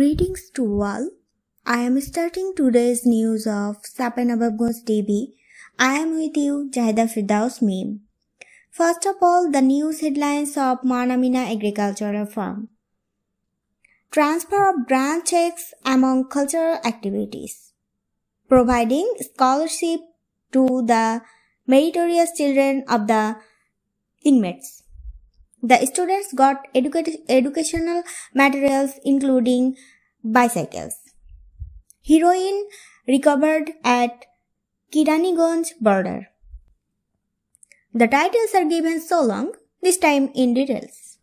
Greetings to all. I am starting today's news of Sapanababgos TV. I am with you, Jahida Firdaus Meme. First of all, the news headlines of Manamina Agricultural Farm. Transfer of grant checks among cultural activities. Providing scholarship to the meritorious children of the inmates. The students got educational materials including bicycles. Heroin recovered at Kiraniganj border. The titles are given so long, this time in details.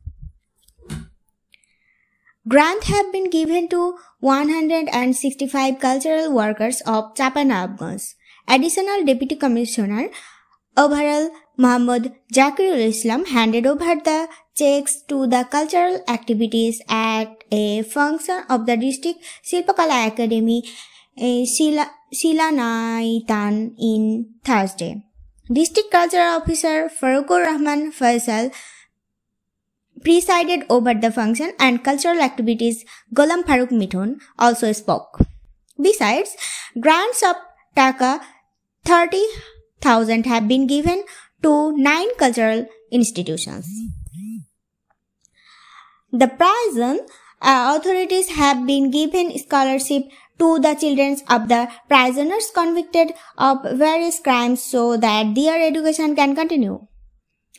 Grants have been given to 165 cultural workers of Chapana Additional Deputy Commissioner, overall Muhammad Zakirul Islam handed over the checks to the cultural activities at a function of the district Silpakala Academy, Silanaitan in Thursday. District Cultural Officer Farukur Rahman Faisal presided over the function and cultural activities Golam Farooq Mithun also spoke. Besides, grants of Taka 30,000 have been given to nine cultural institutions. The prison uh, authorities have been given scholarship to the children of the prisoners convicted of various crimes so that their education can continue.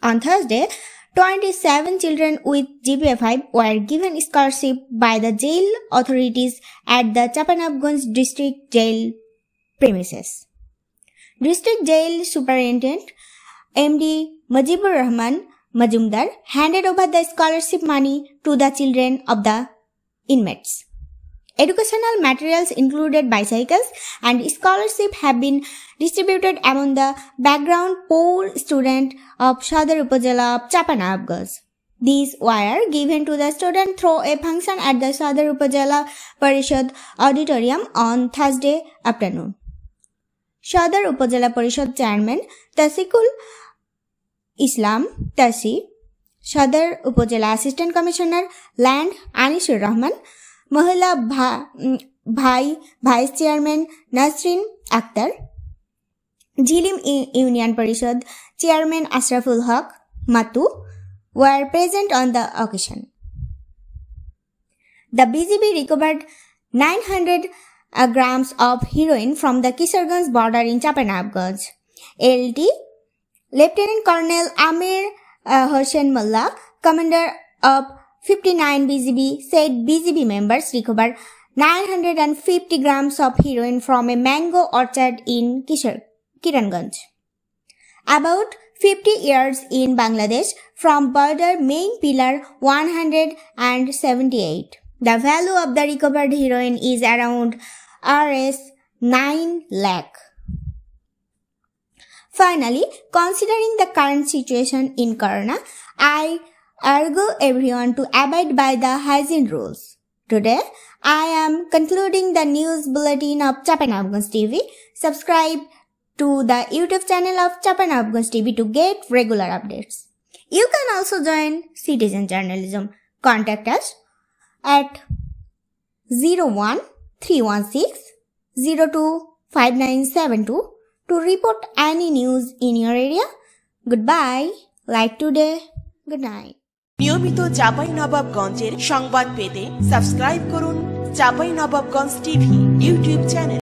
On Thursday, 27 children with GPA 5 were given scholarship by the jail authorities at the Chapanapgunj district jail premises. District jail superintendent MD Majibur Rahman Majumdar handed over the scholarship money to the children of the inmates. Educational materials included bicycles and scholarship have been distributed among the background poor student of Sadar Upajala of Chapanabgas. These were given to the student through a function at the Sadar Upajala Parishad Auditorium on Thursday afternoon. সদর উপজেলা পরিষদ chairman তাসিকুল ইসলাম তাসি সদর উপজেলা assistant commissioner land Anisur Rahman মহিলা ভাই vice chairman Nasrin Akter Jhilim union Parishad chairman Ashraful Haque Matu were present on the occasion the The recovered nine hundred grams of heroin from the Kisarganj border in Chapanabganj. LT Lieutenant Colonel Amir uh, Hossein Mullah, commander of 59 BGB, said BGB members recovered 950 grams of heroin from a mango orchard in Kishar, Kiranganj. About 50 years in Bangladesh from border main pillar 178. The value of the recovered heroin is around Rs 9 lakh. Finally, considering the current situation in Corona, I urge everyone to abide by the hygiene rules. Today, I am concluding the news bulletin of Japan Afghans TV. Subscribe to the YouTube channel of Japan Afghans TV to get regular updates. You can also join Citizen Journalism. Contact us at 01316025972 to report any news in your area. Goodbye. Like today. Good night. নিয়মিত চাপাই নবাবগঞ্জের সংবাদ পেতে subscribe করুন Chapai Nawabganj TV YouTube channel